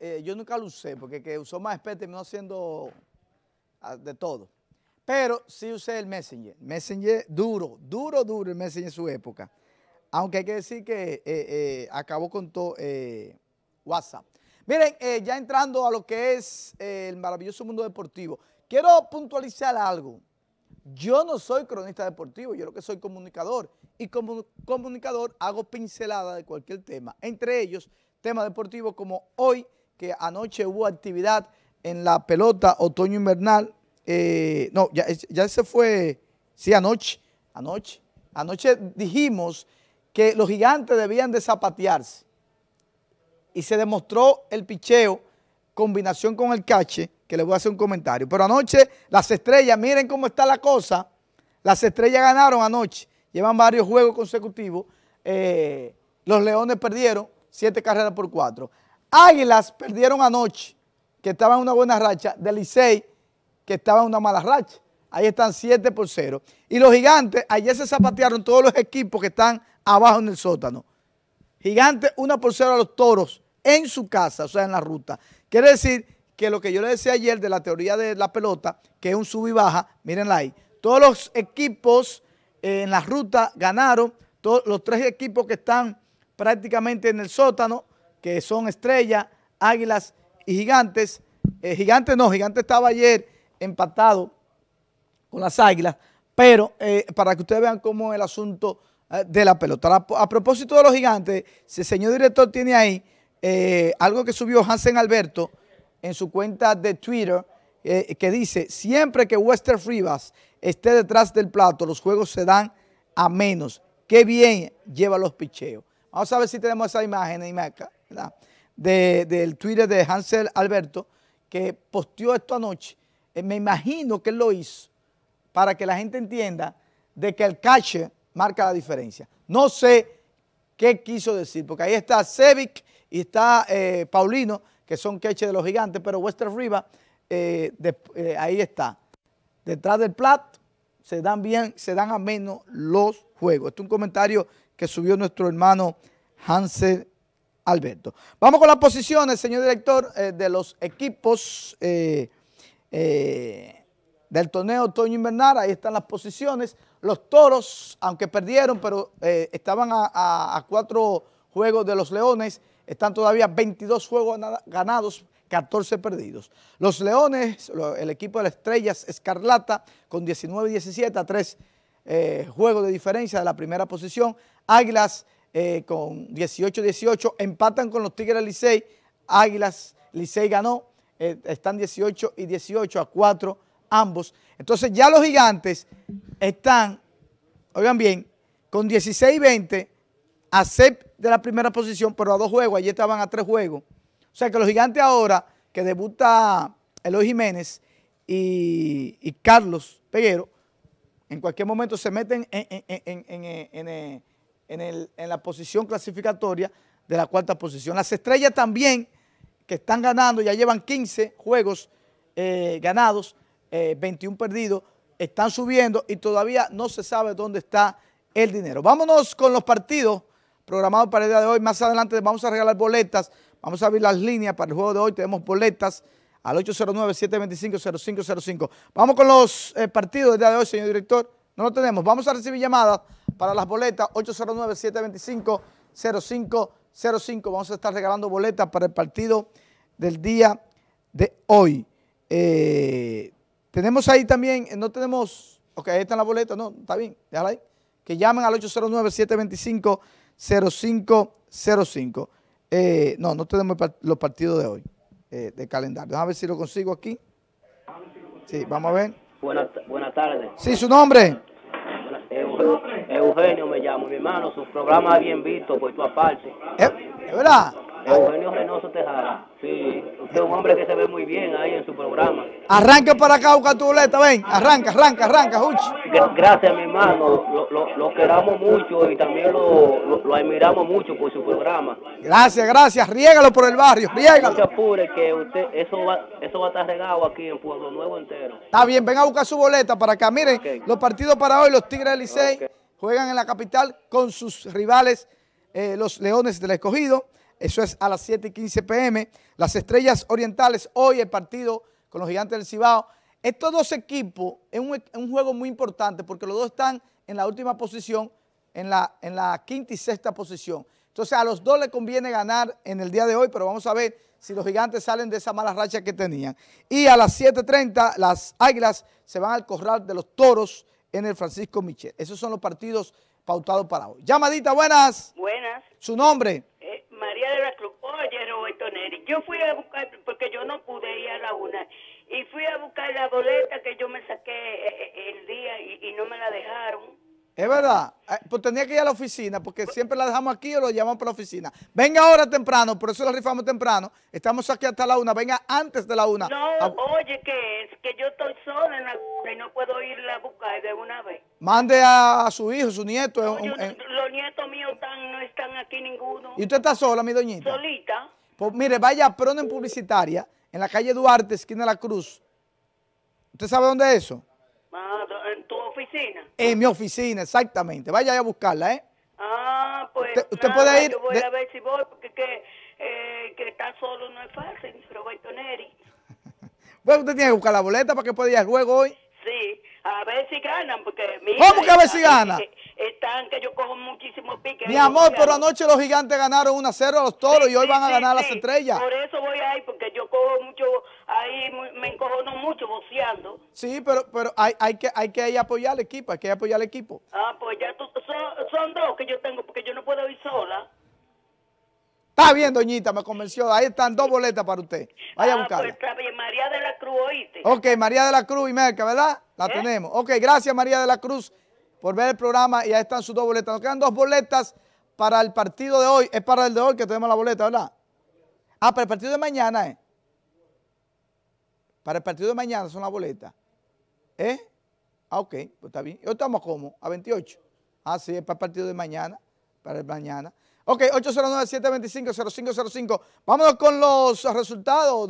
Eh, yo nunca lo usé, porque que usó más me terminó haciendo ah, de todo. Pero sí usé el Messenger. Messenger duro, duro, duro el Messenger en su época. Aunque hay que decir que eh, eh, acabó con todo WhatsApp. Miren, ya entrando a lo que es el maravilloso mundo deportivo, quiero puntualizar algo. Yo no soy cronista deportivo, yo lo que soy comunicador. Y como comunicador hago pincelada de cualquier tema. Entre ellos, tema deportivo como hoy, que anoche hubo actividad en la pelota otoño-invernal. Eh, no, ya, se fue, sí, anoche, anoche. Anoche dijimos que los gigantes debían de zapatearse y se demostró el picheo, combinación con el cache, que le voy a hacer un comentario. Pero anoche las estrellas, miren cómo está la cosa, las estrellas ganaron anoche, llevan varios juegos consecutivos, eh, los leones perdieron, siete carreras por cuatro. Águilas perdieron anoche, que estaba en una buena racha, de Licey, que estaba en una mala racha. Ahí están siete por cero. Y los gigantes, ayer se zapatearon todos los equipos que están abajo en el sótano. Gigantes 1 por 0 a los toros en su casa, o sea, en la ruta. Quiere decir que lo que yo le decía ayer de la teoría de la pelota, que es un sub y baja, mírenla ahí. Todos los equipos eh, en la ruta ganaron, todos los tres equipos que están prácticamente en el sótano, que son estrellas, águilas y gigantes. Eh, gigantes no, gigante estaba ayer empatado con las águilas, pero eh, para que ustedes vean cómo es el asunto eh, de la pelota. A, propósito de los gigantes, el señor director tiene ahí algo que subió Hansen Alberto en su cuenta de Twitter, que dice, siempre que Wester Rivas esté detrás del plato, los juegos se dan a menos. Qué bien lleva los picheos. Vamos a ver si tenemos esa imagen, ¿verdad? del Twitter de Hansel Alberto, que posteó esto anoche. Eh, me imagino que él lo hizo para que la gente entienda de que el cache marca la diferencia. No sé qué quiso decir, porque ahí está Cevic y está eh, Paulino, que son catches de los gigantes, pero Western Riva, eh, ahí está. Detrás del plato se dan bien, se dan a menos los juegos. Este es un comentario que subió nuestro hermano Hansel Alberto. Vamos con las posiciones, señor director, eh, de los equipos eh, eh, del torneo Toño Invernar, Ahí están las posiciones. Los toros, aunque perdieron, pero estaban a, cuatro juegos de los leones. Están todavía 22 juegos ganados, 14 perdidos. Los Leones, el equipo de las Estrellas Escarlata, con 19 y 17 a tres juegos de diferencia de la primera posición. Águilas eh, con 18-18, empatan con los Tigres Licey, Águilas, Licey ganó, eh, están 18 y 18 a 4 ambos. Entonces ya los gigantes están, oigan bien, con 16 20 a de la primera posición, pero a dos juegos, allí estaban a tres juegos. O sea que los gigantes ahora, que debuta Eloy Jiménez y, Carlos Peguero, en cualquier momento se meten en, en en, la posición clasificatoria de la cuarta posición. Las estrellas también, que están ganando, ya llevan 15 juegos eh, ganados, 21 eh, perdidos, están subiendo y todavía no se sabe dónde está el dinero. Vámonos con los partidos programados para el día de hoy. Más adelante vamos a regalar boletas, vamos a abrir las líneas para el juego de hoy. Tenemos boletas al 809-725-0505. Vamos con los eh, partidos del día de hoy, señor director. No lo tenemos. Vamos a recibir llamadas para las boletas, 809-725-0505. Vamos a estar regalando boletas para el partido del día de hoy. Eh, tenemos ahí también, eh, no tenemos, ok, ahí están las boletas, no, está bien, déjala ahí. Que llamen al 809-725-0505. Eh, no, no tenemos los partidos de hoy, de calendario. Vamos a ver si lo consigo aquí. Sí, vamos a ver. Buenas tardes. Sí, su nombre. Eugenio, me llamo, mi hermano, su programa bien visto por tu aparte. ¿Es ¿Eh? verdad? Eugenio Reynoso Tejada, sí. Usted es un hombre que se ve muy bien ahí en su programa. Arranca para acá, busca tu boleta, ven, arranca, arranca, arranca, Hucho. Gracias, mi hermano, lo, queramos mucho y también lo, admiramos mucho por su programa. Gracias, gracias, riégalo por el barrio, riégalo. No se apure que usted, eso va, eso va a estar regado aquí en Pueblo Nuevo entero. Está bien, ven a buscar su boleta para acá. Miren, los partidos para hoy, los Tigres de Licey juegan en la capital con sus rivales, eh, los Leones del Escogido. Eso es a las 7 y 15 pm. Las Estrellas Orientales, hoy el partido con los gigantes del Cibao. Estos dos equipos es un, juego muy importante porque los dos están en la última posición, en la, quinta y sexta posición. Entonces a los dos les conviene ganar en el día de hoy, pero vamos a ver si los gigantes salen de esa mala racha que tenían. Y a las 7.30 las águilas se van al corral de los toros en el Francisco Michel. Esos son los partidos pautados para hoy. Llamadita, buenas. Buenas. ¿Su nombre? Eh, María de la Cruz. Oye, Roberto yo fui a buscar no pude ir a la una. Y fui a buscar la boleta que yo me saqué eh, eh, el día y, no me la dejaron. Es verdad, eh, pues tenía que ir a la oficina porque siempre la dejamos aquí o lo llamamos para la oficina. Venga ahora temprano, por eso la rifamos temprano. Estamos aquí hasta la una, venga antes de la una. No, ah. oye, que es que yo estoy sola en la y no puedo irla a buscar de una vez. Mande a, su hijo, su nieto. Los nietos míos están, no están aquí ninguno. ¿Y usted está sola, mi doñita? Solita. Pues mire, vaya a en Publicitaria en la calle Duarte, esquina de la Cruz. ¿Usted sabe dónde es eso? Ah, en tu oficina. En mi oficina, exactamente. Vaya a buscarla, ¿eh? Ah, pues. Usted, puede ir. Yo voy a ver si voy, porque que, eh, que estar solo no es fácil, pero con Neri. bueno, usted tiene que buscar la boleta para que pueda ir al juego hoy. Sí, a ver si ganan, porque. Mira, ¿Cómo que a ver si eh, eh, ganan? Eh, están que yo cojo muchísimos piques. Mi amor, pero anoche los gigantes ganaron 1 a 0 a los toros y hoy van a ganar las estrellas. Por eso voy a ir, porque me encojono mucho boceando. Sí, pero pero hay, hay que hay que apoyar al equipo, hay que apoyar al equipo. Ah, pues ya son, dos que yo tengo, porque yo no puedo ir sola. Está bien, doñita, me convenció. Ahí están dos boletas para usted. Vaya ah, pues María de la Cruz, oíste. Ok, María de la Cruz y Merca, ¿verdad? La ¿Eh? tenemos. Ok, gracias María de la Cruz por ver el programa y ahí están sus dos boletas. Nos quedan dos boletas para el partido de hoy. Es para el de hoy que tenemos la boleta, ¿verdad? Ah, para el partido de mañana, ¿eh? Para el partido de mañana son las boletas. ¿Eh? Ah, ok, pues está bien. Hoy estamos como, a 28. Ah, sí, es para el partido de mañana, para el mañana. Ok, 809-725-0505. Vámonos con los resultados.